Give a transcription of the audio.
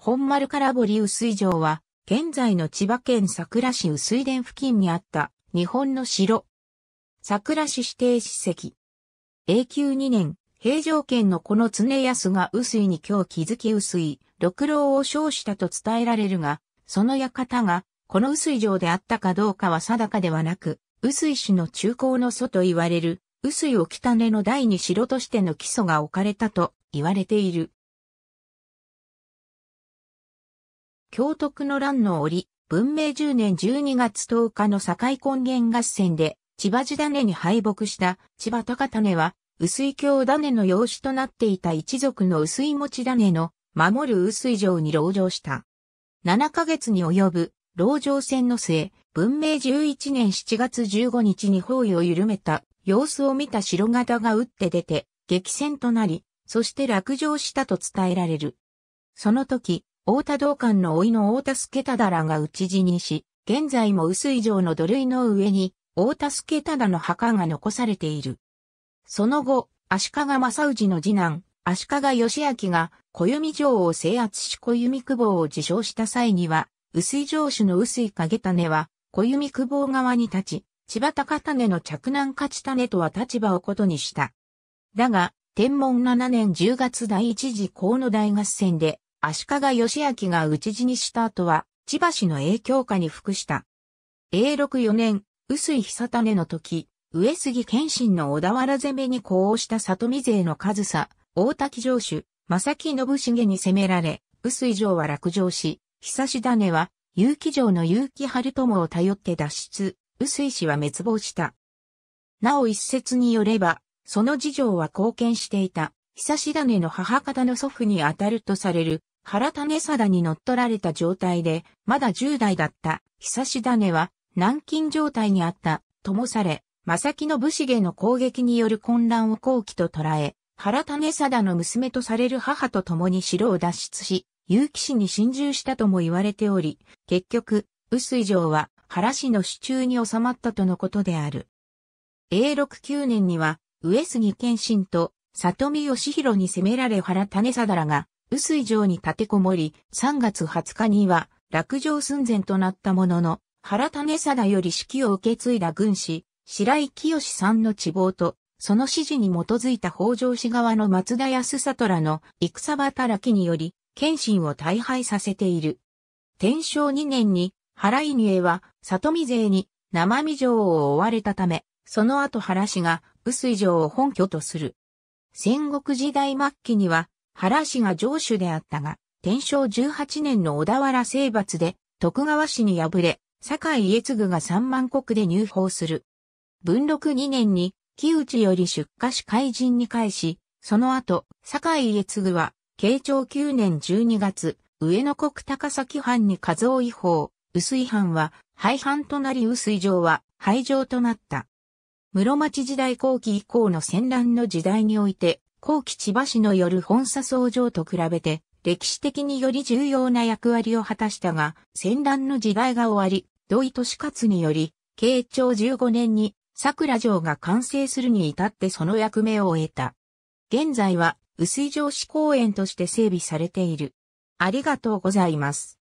本丸から堀薄井城は、現在の千葉県桜市薄井田付近にあった日本の城。桜市指定史跡。永久2年、平城県のこの常安が薄井に今日築き薄井、六郎を称したと伝えられるが、その館が、この薄井城であったかどうかは定かではなく、薄井市の中高の祖と言われる、薄井を北根の第二城としての基礎が置かれたと言われている。京徳の乱の折、文明10年12月10日の境根源合戦で、千葉地種に敗北した千葉高種は、薄い京種の養子となっていた一族の薄い持ち種の守る薄い城に籠城した。7ヶ月に及ぶ籠城戦の末、文明11年7月15日に包囲を緩めた様子を見た城型が打って出て激戦となり、そして落城したと伝えられる。その時、大田道館の老いの大田助忠らが討ち死にし、現在も薄い城の土塁の上に、大田助忠の墓が残されている。その後、足利正氏の次男、足利義明が、小弓城を制圧し小弓久保を自称した際には、薄い城主の薄い影種は、小弓久保側に立ち、千葉高種の着難勝ち種とは立場をことにした。だが、天文7年10月第一次河野大合戦で、足利義明が討ち死にした後は、千葉氏の影響下に服した。永禄4年、薄井久種の時、上杉謙信の小田原攻めに呼応した里見勢の上さ、大滝城主、正木信繁に攻められ、薄井城は落城し、久し種は、結城城の結城春友を頼って脱出、薄井氏は滅亡した。なお一説によれば、その事情は貢献していた、久し種の母方の祖父にあたるとされる、原種貞に乗っ取られた状態で、まだ10代だった、久し種は、軟禁状態にあった、ともされ、正木の武士下の攻撃による混乱を後期と捉え、原種貞の娘とされる母と共に城を脱出し、結城市に侵入したとも言われており、結局、薄井城は原氏の手中に収まったとのことである。永禄9年には、上杉謙信と里見義弘に攻められ原種貞らが雨水城に立てこもり、3月20日には、落城寸前となったものの、原種貞より指揮を受け継いだ軍師、白井清さんの地望と、その指示に基づいた北条氏側の松田康里らの戦働きにより、謙信を大敗させている。天正2年に、原井江は、里見勢に、生見城を追われたため、その後原氏が、雨水城を本拠とする。戦国時代末期には、原氏が城主であったが、天正18年の小田原征伐で徳川氏に敗れ、堺井家継が三万国で入法する。文禄2年に、木内より出荷し海人に返し、その後、堺井家継は、慶長9年12月、上野国高崎藩に数を違法、薄井藩は廃藩となり薄井城は廃城となった。室町時代後期以降の戦乱の時代において、後期千葉市のよる本佐総城と比べて、歴史的により重要な役割を果たしたが、戦乱の時代が終わり、土井利勝により、慶長15年に桜城が完成するに至ってその役目を終えた。現在は、薄井城市公園として整備されている。ありがとうございます。